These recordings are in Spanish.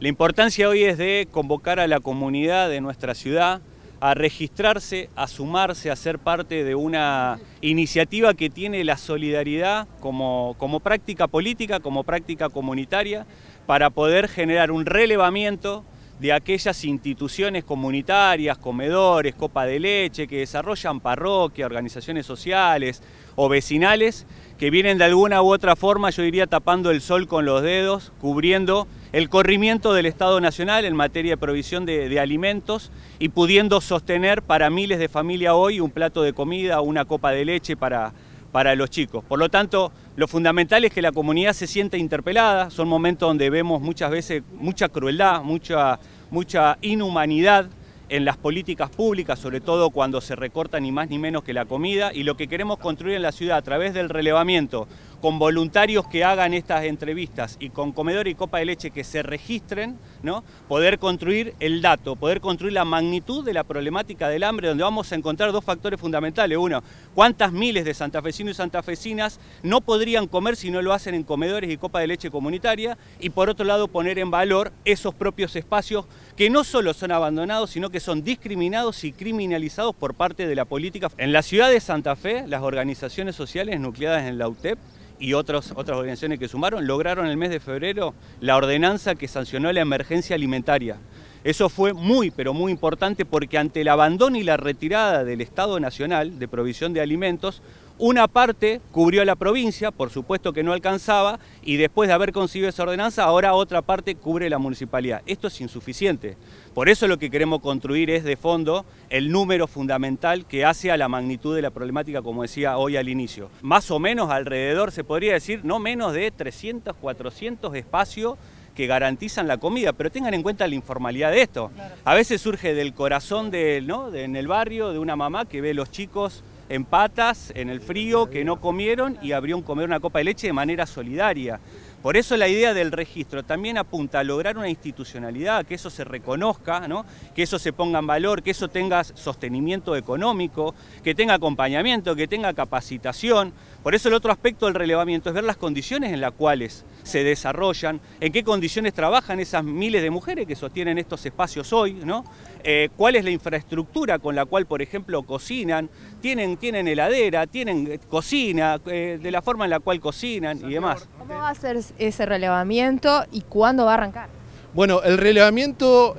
La importancia hoy es de convocar a la comunidad de nuestra ciudad a registrarse, a sumarse, a ser parte de una iniciativa que tiene la solidaridad como, práctica política, como práctica comunitaria, para poder generar un relevamiento de aquellas instituciones comunitarias, comedores, copa de leche, que desarrollan parroquias, organizaciones sociales o vecinales, que vienen de alguna u otra forma, yo diría, tapando el sol con los dedos, cubriendo el corrimiento del Estado Nacional en materia de provisión de, de alimentos y pudiendo sostener para miles de familias hoy un plato de comida, una copa de leche para para los chicos. Por lo tanto, lo fundamental es que la comunidad se sienta interpelada, son momentos donde vemos muchas veces mucha crueldad, mucha, mucha inhumanidad en las políticas públicas, sobre todo cuando se recorta ni más ni menos que la comida, y lo que queremos construir en la ciudad a través del relevamiento con voluntarios que hagan estas entrevistas y con comedor y copa de leche que se registren, ¿no? poder construir el dato, poder construir la magnitud de la problemática del hambre, donde vamos a encontrar dos factores fundamentales. Uno, cuántas miles de santafesinos y santafesinas no podrían comer si no lo hacen en comedores y copa de leche comunitaria, y por otro lado poner en valor esos propios espacios que no solo son abandonados, sino que son discriminados y criminalizados por parte de la política. En la ciudad de Santa Fe, las organizaciones sociales nucleadas en la UTEP y otras organizaciones que sumaron, lograron el mes de febrero la ordenanza que sancionó la emergencia alimentaria. Eso fue muy, pero muy importante porque ante el abandono y la retirada del Estado Nacional de provisión de alimentos, una parte cubrió a la provincia, por supuesto que no alcanzaba, y después de haber conseguido esa ordenanza, ahora otra parte cubre la municipalidad. Esto es insuficiente. Por eso lo que queremos construir es de fondo el número fundamental que hace a la magnitud de la problemática, como decía hoy al inicio. Más o menos alrededor, se podría decir, no menos de 300, 400 espacios que garantizan la comida, pero tengan en cuenta la informalidad de esto. A veces surge del corazón de, ¿no? en el barrio de una mamá que ve a los chicos en patas, en el frío, que no comieron y abrió un comer una copa de leche de manera solidaria. Por eso la idea del registro también apunta a lograr una institucionalidad, que eso se reconozca, que eso se ponga en valor, que eso tenga sostenimiento económico, que tenga acompañamiento, que tenga capacitación. Por eso el otro aspecto del relevamiento es ver las condiciones en las cuales se desarrollan, en qué condiciones trabajan esas miles de mujeres que sostienen estos espacios hoy, ¿no? Eh, cuál es la infraestructura con la cual, por ejemplo, cocinan, tienen, tienen heladera, tienen eh, cocina, eh, de la forma en la cual cocinan y demás. ¿Cómo va a ser ese relevamiento y cuándo va a arrancar? Bueno, el relevamiento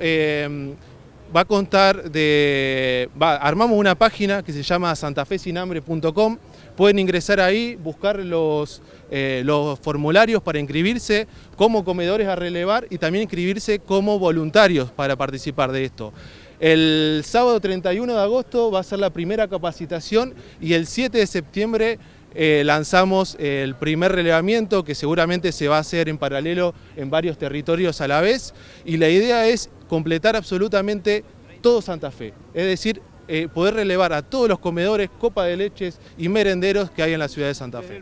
va a contar de... armamos una página que se llama santafesinhambre.com. Pueden ingresar ahí, buscar los, eh, los formularios para inscribirse como comedores a relevar y también inscribirse como voluntarios para participar de esto. El sábado 31 de agosto va a ser la primera capacitación y el 7 de septiembre eh, lanzamos el primer relevamiento que seguramente se va a hacer en paralelo en varios territorios a la vez y la idea es completar absolutamente todo Santa Fe, es decir, eh, poder relevar a todos los comedores, copa de leches y merenderos que hay en la ciudad de Santa Fe.